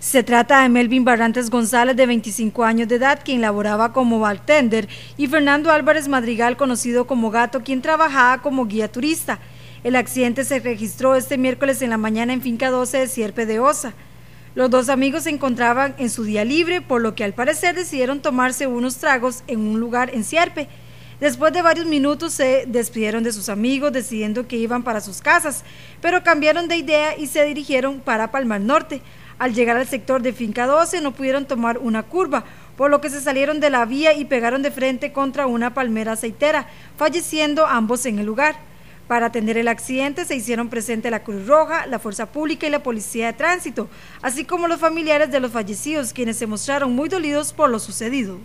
Se trata de Melvin Barrantes González, de 25 años de edad, quien laboraba como bartender, y Fernando Álvarez Madrigal, conocido como Gato, quien trabajaba como guía turista. El accidente se registró este miércoles en la mañana en Finca 12 de Sierpe de Osa. Los dos amigos se encontraban en su día libre, por lo que al parecer decidieron tomarse unos tragos en un lugar en Sierpe. Después de varios minutos se despidieron de sus amigos decidiendo que iban para sus casas, pero cambiaron de idea y se dirigieron para Palmar Norte. Al llegar al sector de Finca 12 no pudieron tomar una curva, por lo que se salieron de la vía y pegaron de frente contra una palmera aceitera, falleciendo ambos en el lugar. Para atender el accidente se hicieron presente la Cruz Roja, la Fuerza Pública y la Policía de Tránsito, así como los familiares de los fallecidos, quienes se mostraron muy dolidos por lo sucedido.